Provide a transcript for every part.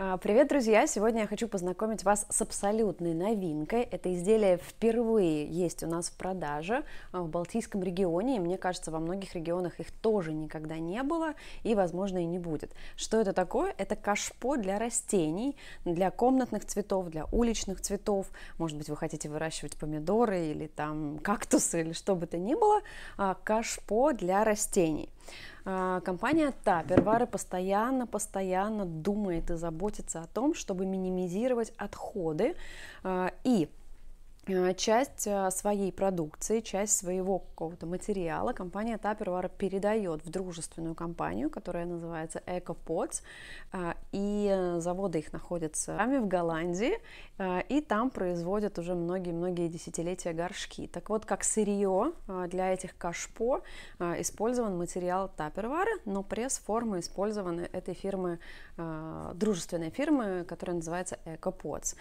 А, привет, друзья! Сегодня я хочу познакомить вас с абсолютной новинкой. Это изделие впервые есть у нас в продаже а, в Балтийском регионе, и мне кажется, во многих регионах их тоже никогда не было и, возможно, и не будет. Что это такое? Это кашпо для растений, для комнатных цветов, для уличных цветов. Может быть, вы хотите выращивать помидоры или там кактусы или что бы то ни было. А, кашпо для растений. А, компания Тапервары постоянно, постоянно думает и заботится о том, чтобы минимизировать отходы а, и а, часть своей продукции, часть своего какого-то материала компания Tupperware передает в дружественную компанию, которая называется EcoPods, и э, заводы их находятся в Голландии, э, и там производят уже многие-многие десятилетия горшки. Так вот, как сырье э, для этих кашпо использован материал тапервары, но пресс-формы использованы этой фирмы, дружественной фирмы, которая называется EcoPods.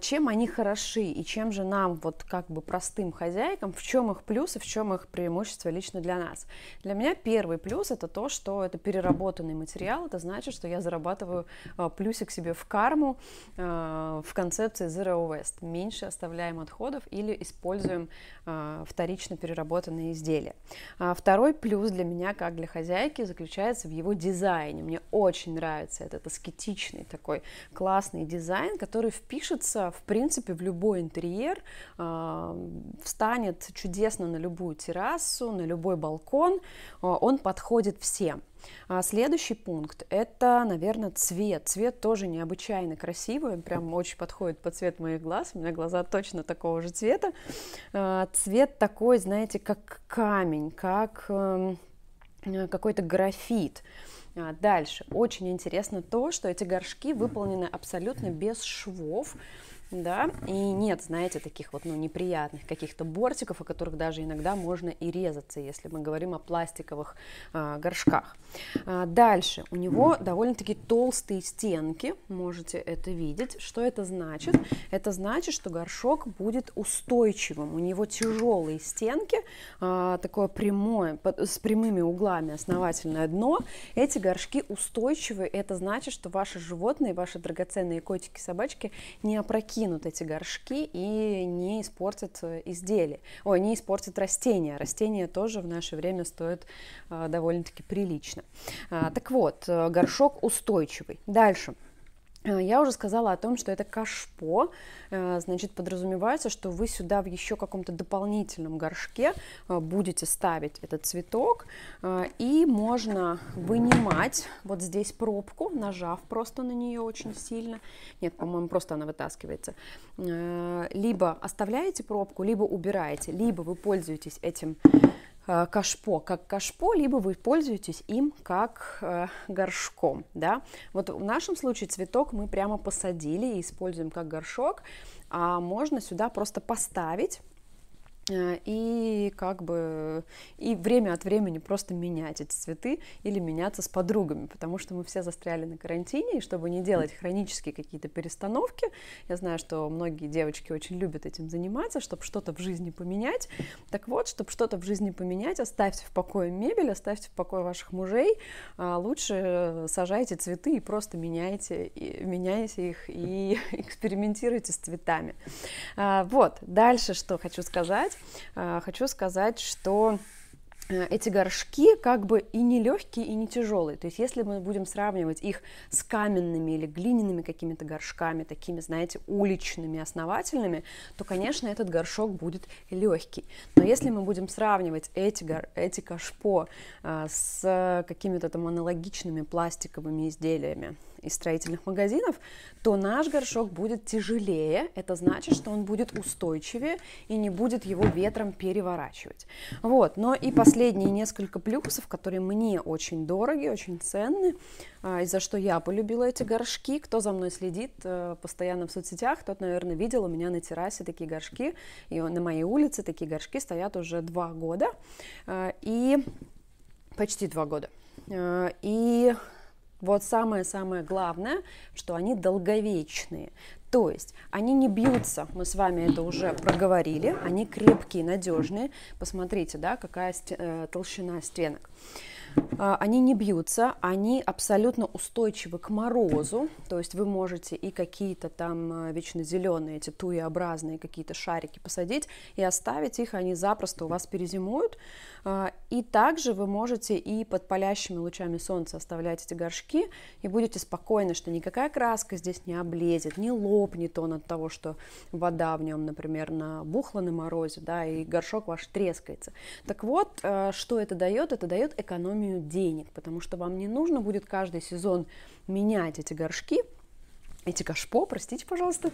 Чем они хороши и чем же нам, вот как бы простым хозяйкам, в чем их плюсы, в чем их преимущество лично для нас? Для меня первый плюс это то, что это переработанный материал, это значит, что я зарабатываю Э, плюсик себе в карму э, в концепции Zero Waste. Меньше оставляем отходов или используем э, вторично переработанные изделия. А второй плюс для меня, как для хозяйки, заключается в его дизайне. Мне очень нравится этот аскетичный такой классный дизайн, который впишется, в принципе, в любой интерьер, встанет чудесно на любую террасу, на любой балкон, он подходит всем. А следующий пункт – это, наверное, цвет. Цвет тоже необычайно красивый, он прям очень подходит по цвет моих глаз, у меня глаза точно такого же цвета. А, цвет такой, знаете, как камень, как эм, э, какой-то графит. А, дальше. Очень интересно то, что эти горшки выполнены абсолютно без швов да, и нет, знаете, таких вот, ну, неприятных каких-то бортиков, о которых даже иногда можно и резаться, если мы говорим о пластиковых а, горшках. А, дальше, у него довольно-таки толстые стенки, можете это видеть. Что это значит? Это значит, что горшок будет устойчивым, у него тяжелые стенки, а, такое прямое, с прямыми углами основательное дно. Эти горшки устойчивы, это значит, что ваши животные, ваши драгоценные котики, собачки не опрокинули кинут эти горшки и не испортят э, изделия. о, не испортят растения. Растения тоже в наше время стоят э, довольно-таки прилично. А, так вот, э, горшок устойчивый. Дальше. Э, я уже сказала о том, что это кашпо, э, значит, подразумевается, что вы сюда в еще каком-то дополнительном горшке э, будете ставить этот цветок, и можно вынимать вот здесь пробку, нажав просто на нее очень сильно, нет, по-моему, просто она вытаскивается, либо оставляете пробку, либо убираете, либо вы пользуетесь этим Э, кашпо как кашпо, либо вы пользуетесь им как э, горшком. Да? Вот в нашем случае цветок мы прямо посадили и используем как горшок, а можно сюда просто поставить Э, и как бы и время от времени просто менять эти цветы или меняться с подругами, потому что мы все застряли на карантине, и чтобы не делать хронические какие-то перестановки, я знаю, что многие девочки очень любят этим заниматься, чтобы что-то в жизни поменять. Так вот, чтобы что-то в жизни поменять, оставьте в покое мебель, оставьте в покое ваших мужей, а лучше сажайте цветы и просто меняйте, и, меняйте их и экспериментируйте с цветами. А, вот, дальше что хочу сказать Э, хочу сказать, что Э, эти горшки как бы и не легкие, и не тяжелые. То есть если мы будем сравнивать их с каменными или глиняными какими-то горшками, такими, знаете, уличными, основательными, то, конечно, этот горшок будет легкий. Но если мы будем сравнивать эти, гор... эти кашпо а, с какими-то там аналогичными пластиковыми изделиями, из строительных магазинов, то наш горшок будет тяжелее. Это значит, что он будет устойчивее и не будет его ветром переворачивать. Вот. Но и последний последние несколько плюсов, которые мне очень дороги, очень ценны, а, и за что я полюбила эти горшки. Кто за мной следит э, постоянно в соцсетях, тот, наверное, видел у меня на террасе такие горшки, и на моей улице такие горшки стоят уже два года, э, и почти два года. Э, и вот самое-самое главное, что они долговечные. То есть они не бьются, мы с вами это уже проговорили, они крепкие, надежные. Посмотрите, да, какая э, толщина стенок. А, они не бьются, они абсолютно устойчивы к морозу, то есть вы можете и какие-то там э, вечно зеленые, эти туеобразные какие-то шарики посадить и оставить их, они запросто у вас перезимуют. А, и также вы можете и под палящими лучами солнца оставлять эти горшки, и будете спокойны, что никакая краска здесь не облезет, не лопнет он от того, что вода в нем, например, набухла на морозе, да, и горшок ваш трескается. Так вот, э, что это дает? Это дает экономию экономию денег, потому что вам не нужно будет каждый сезон менять эти горшки, эти кашпо, простите, пожалуйста,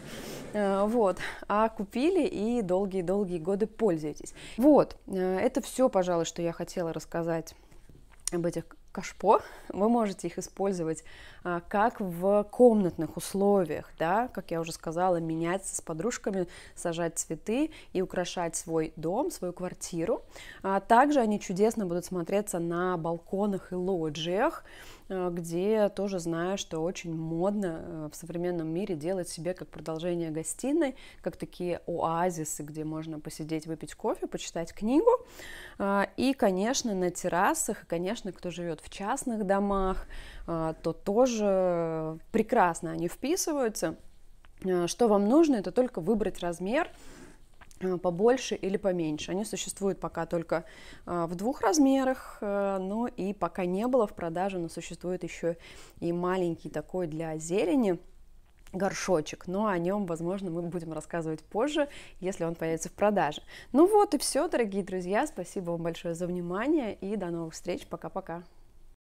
э, вот, а купили и долгие-долгие годы пользуетесь. Вот, э, это все, пожалуй, что я хотела рассказать об этих кашпо, вы можете их использовать а, как в комнатных условиях, да, как я уже сказала, меняться с подружками, сажать цветы и украшать свой дом, свою квартиру. А также они чудесно будут смотреться на балконах и лоджиях, Э, где тоже знаю, что очень модно э, в современном мире делать себе как продолжение гостиной, как такие оазисы, где можно посидеть, выпить кофе, почитать книгу. А, и, конечно, на террасах, и, конечно, кто живет в частных домах, а, то тоже прекрасно они вписываются. Э, что вам нужно, это только выбрать размер, Э, побольше или поменьше. Они существуют пока только э, в двух размерах, э, но и пока не было в продаже, но существует еще и маленький такой для зелени горшочек, но о нем, возможно, мы будем рассказывать позже, если он появится в продаже. Ну вот и все, дорогие друзья, спасибо вам большое за внимание и до новых встреч, пока-пока.